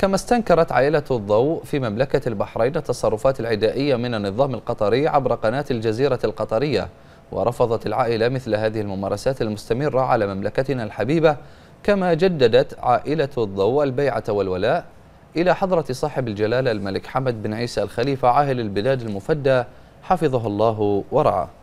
كما استنكرت عائلة الضوء في مملكة البحرين التصرفات العدائية من النظام القطري عبر قناة الجزيرة القطرية ورفضت العائلة مثل هذه الممارسات المستمرة على مملكتنا الحبيبة كما جددت عائلة الضوء البيعة والولاء إلى حضرة صاحب الجلالة الملك حمد بن عيسى الخليفة عاهل البلاد المفدى حفظه الله ورعاه